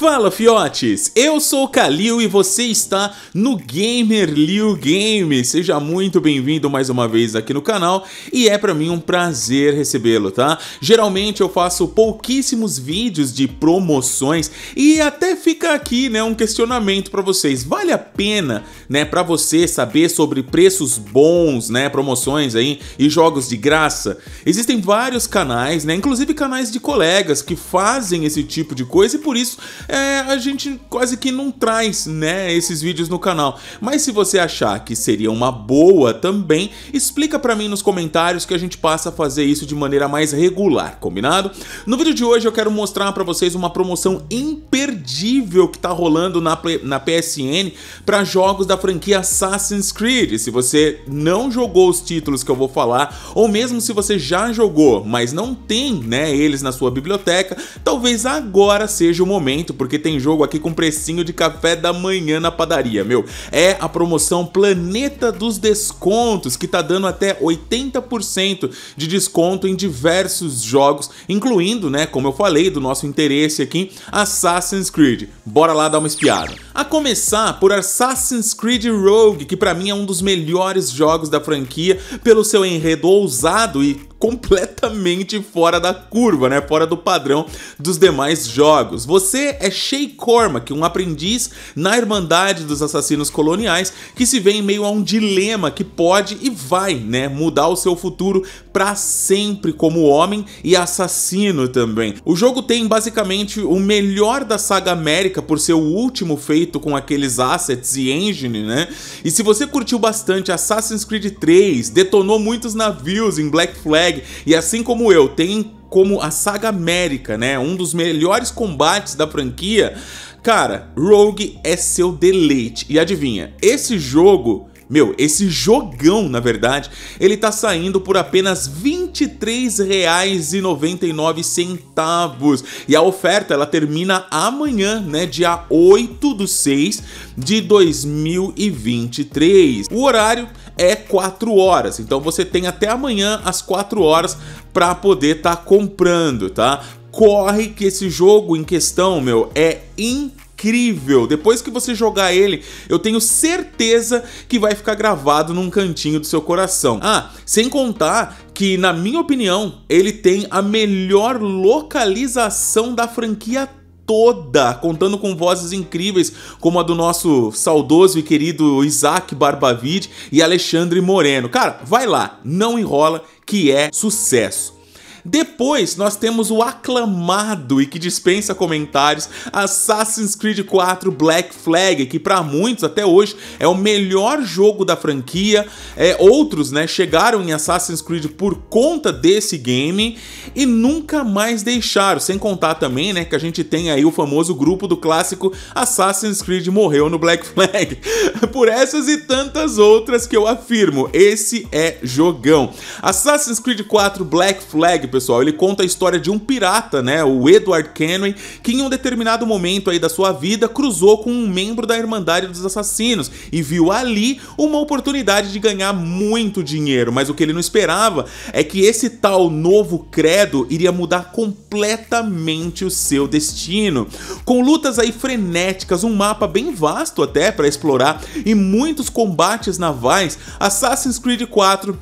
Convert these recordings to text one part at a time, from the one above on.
Fala fiotes, eu sou o Kalil e você está no Gamer Liu Game. Seja muito bem-vindo mais uma vez aqui no canal e é para mim um prazer recebê-lo, tá? Geralmente eu faço pouquíssimos vídeos de promoções e até fica aqui, né, um questionamento para vocês. Vale a pena, né, para você saber sobre preços bons, né, promoções aí e jogos de graça? Existem vários canais, né, inclusive canais de colegas que fazem esse tipo de coisa e por isso é, a gente quase que não traz né, esses vídeos no canal. Mas se você achar que seria uma boa também, explica para mim nos comentários que a gente passa a fazer isso de maneira mais regular, combinado? No vídeo de hoje eu quero mostrar para vocês uma promoção imperdível que tá rolando na, na PSN para jogos da franquia Assassin's Creed. Se você não jogou os títulos que eu vou falar, ou mesmo se você já jogou, mas não tem né, eles na sua biblioteca, talvez agora seja o momento porque tem jogo aqui com precinho de café da manhã na padaria, meu. É a promoção Planeta dos Descontos, que tá dando até 80% de desconto em diversos jogos, incluindo, né, como eu falei, do nosso interesse aqui, Assassin's Creed. Bora lá dar uma espiada. A começar por Assassin's Creed Rogue, que para mim é um dos melhores jogos da franquia pelo seu enredo ousado e completamente fora da curva, né? Fora do padrão dos demais jogos. Você é Shea Cormac, um aprendiz na Irmandade dos Assassinos Coloniais, que se vê em meio a um dilema que pode e vai, né, mudar o seu futuro para sempre como homem e assassino também. O jogo tem basicamente o melhor da saga América por ser o último feito com aqueles assets e engine, né? E se você curtiu bastante Assassin's Creed 3, detonou muitos navios em Black Flag e assim como eu, tem como a saga América, né? Um dos melhores combates da franquia. Cara, Rogue é seu deleite. E adivinha, esse jogo meu, esse jogão, na verdade, ele tá saindo por apenas R$ 23,99. E a oferta, ela termina amanhã, né, dia 8 do 6 de 2023. O horário é 4 horas, então você tem até amanhã às 4 horas para poder estar tá comprando, tá? Corre que esse jogo em questão, meu, é incrível incrível. Depois que você jogar ele, eu tenho certeza que vai ficar gravado num cantinho do seu coração. Ah, sem contar que, na minha opinião, ele tem a melhor localização da franquia toda, contando com vozes incríveis como a do nosso saudoso e querido Isaac Barbavid e Alexandre Moreno. Cara, vai lá, não enrola, que é sucesso. Depois, nós temos o aclamado e que dispensa comentários Assassin's Creed 4 Black Flag, que para muitos até hoje é o melhor jogo da franquia. É, outros, né, chegaram em Assassin's Creed por conta desse game e nunca mais deixaram. Sem contar também, né, que a gente tem aí o famoso grupo do clássico Assassin's Creed morreu no Black Flag. por essas e tantas outras que eu afirmo, esse é jogão. Assassin's Creed 4 Black Flag pessoal, ele conta a história de um pirata, né, o Edward Kenway, que em um determinado momento aí da sua vida cruzou com um membro da Irmandade dos Assassinos e viu ali uma oportunidade de ganhar muito dinheiro, mas o que ele não esperava é que esse tal novo credo iria mudar completamente o seu destino. Com lutas aí frenéticas, um mapa bem vasto até para explorar e muitos combates navais, Assassin's Creed 4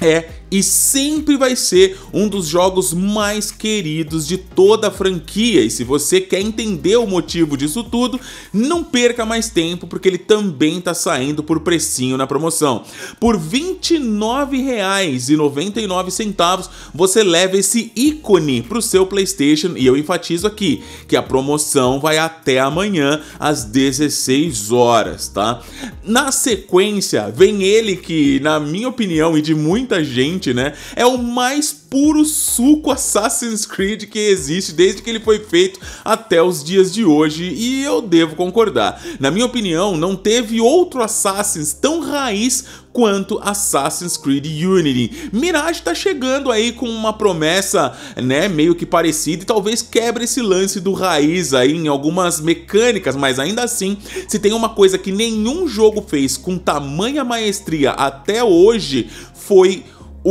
é e sempre vai ser um dos jogos mais queridos de toda a franquia. E se você quer entender o motivo disso tudo, não perca mais tempo porque ele também está saindo por precinho na promoção. Por R$ 29,99 você leva esse ícone para o seu PlayStation e eu enfatizo aqui que a promoção vai até amanhã às 16 horas, tá? Na sequência vem ele que, na minha opinião e de muita gente né? É o mais puro suco Assassin's Creed que existe desde que ele foi feito até os dias de hoje e eu devo concordar. Na minha opinião, não teve outro Assassin's tão raiz quanto Assassin's Creed Unity. Mirage tá chegando aí com uma promessa, né, meio que parecida e talvez quebre esse lance do raiz aí em algumas mecânicas, mas ainda assim, se tem uma coisa que nenhum jogo fez com tamanha maestria até hoje, foi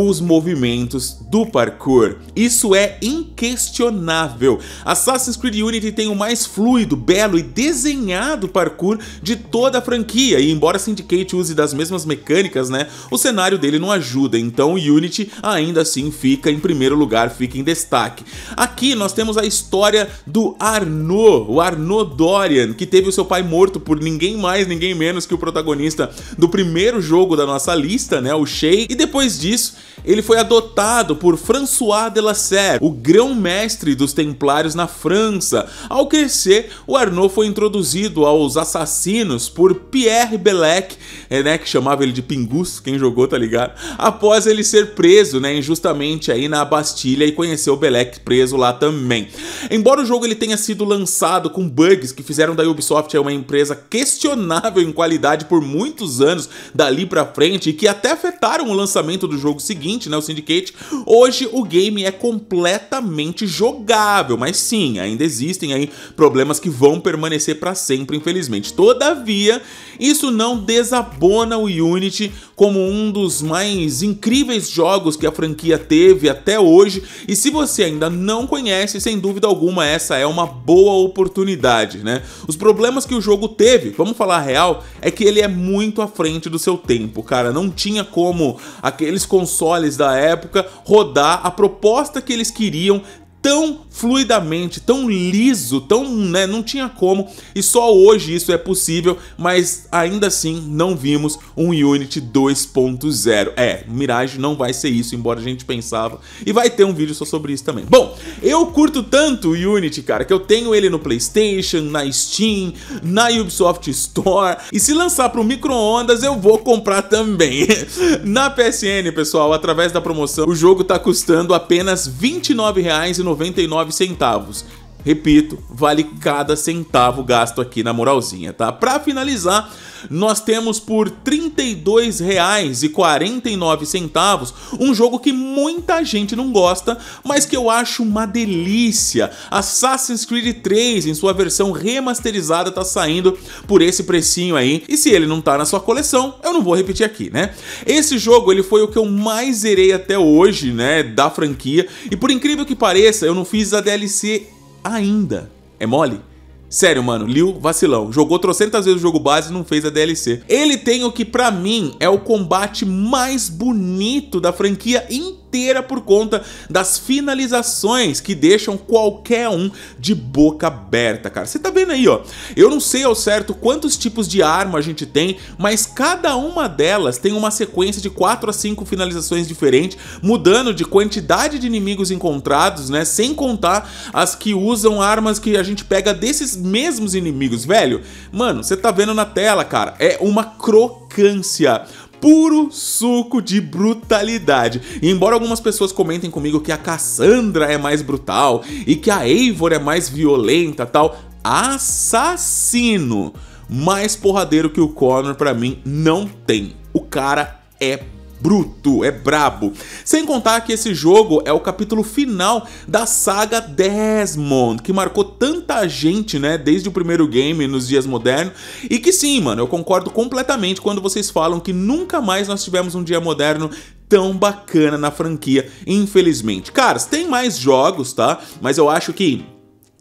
os movimentos do parkour. Isso é inquestionável. Assassin's Creed Unity tem o mais fluido, belo e desenhado parkour de toda a franquia, e embora Syndicate use das mesmas mecânicas, né, o cenário dele não ajuda, então Unity ainda assim fica em primeiro lugar, fica em destaque. Aqui nós temos a história do Arnaud, o Arnaud Dorian, que teve o seu pai morto por ninguém mais, ninguém menos que o protagonista do primeiro jogo da nossa lista, né, o Shay, e depois disso ele foi adotado por François de la Serre, o grão-mestre dos Templários na França. Ao crescer, o Arnaud foi introduzido aos assassinos por Pierre Belec, é, né, que chamava ele de Pingus, quem jogou tá ligado, após ele ser preso né, injustamente aí na Bastilha e conheceu Belec preso lá também. Embora o jogo ele tenha sido lançado com bugs que fizeram da Ubisoft uma empresa questionável em qualidade por muitos anos dali para frente e que até afetaram o lançamento do jogo seguinte, né, o Syndicate, hoje o game é completamente jogável, mas sim, ainda existem aí problemas que vão permanecer para sempre, infelizmente. Todavia, isso não desabona o Unity como um dos mais incríveis jogos que a franquia teve até hoje, e se você ainda não conhece, sem dúvida alguma essa é uma boa oportunidade, né? Os problemas que o jogo teve, vamos falar a real, é que ele é muito à frente do seu tempo, cara, não tinha como aqueles consoles consoles da época rodar a proposta que eles queriam tão fluidamente, tão liso, tão, né, não tinha como. E só hoje isso é possível, mas ainda assim não vimos um Unity 2.0. É, Mirage não vai ser isso, embora a gente pensava. E vai ter um vídeo só sobre isso também. Bom, eu curto tanto o Unity, cara, que eu tenho ele no PlayStation, na Steam, na Ubisoft Store. E se lançar para o micro-ondas, eu vou comprar também. na PSN, pessoal, através da promoção, o jogo está custando apenas R$ 29,90 99 centavos Repito, vale cada centavo gasto aqui na moralzinha, tá? Para finalizar, nós temos por R$ 32,49 um jogo que muita gente não gosta, mas que eu acho uma delícia. Assassin's Creed 3 em sua versão remasterizada tá saindo por esse precinho aí. E se ele não tá na sua coleção, eu não vou repetir aqui, né? Esse jogo, ele foi o que eu mais zerei até hoje, né, da franquia. E por incrível que pareça, eu não fiz a DLC ainda. É mole? Sério, mano, Liu, vacilão. Jogou trocentas vezes o jogo base e não fez a DLC. Ele tem o que, para mim, é o combate mais bonito da franquia inteira inteira por conta das finalizações que deixam qualquer um de boca aberta, cara. Você tá vendo aí, ó? Eu não sei ao certo quantos tipos de arma a gente tem, mas cada uma delas tem uma sequência de 4 a 5 finalizações diferentes, mudando de quantidade de inimigos encontrados, né? Sem contar as que usam armas que a gente pega desses mesmos inimigos, velho. Mano, você tá vendo na tela, cara, é uma crocância puro suco de brutalidade. E embora algumas pessoas comentem comigo que a Cassandra é mais brutal e que a Eivor é mais violenta, tal, assassino mais porradeiro que o Connor para mim não tem. O cara é bruto, é brabo. Sem contar que esse jogo é o capítulo final da saga Desmond, que marcou tanta gente, né, desde o primeiro game nos dias modernos. E que sim, mano, eu concordo completamente quando vocês falam que nunca mais nós tivemos um dia moderno tão bacana na franquia, infelizmente. Caras, tem mais jogos, tá? Mas eu acho que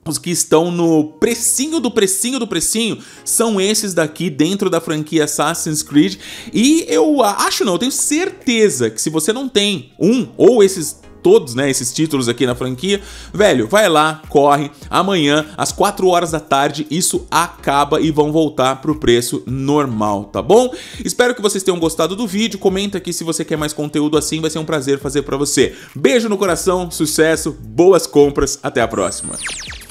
os que estão no precinho do precinho do precinho são esses daqui dentro da franquia Assassin's Creed. E eu acho não, eu tenho certeza que se você não tem um ou esses todos, né, esses títulos aqui na franquia. Velho, vai lá, corre. Amanhã, às 4 horas da tarde, isso acaba e vão voltar pro preço normal, tá bom? Espero que vocês tenham gostado do vídeo. Comenta aqui se você quer mais conteúdo assim, vai ser um prazer fazer para você. Beijo no coração, sucesso, boas compras, até a próxima.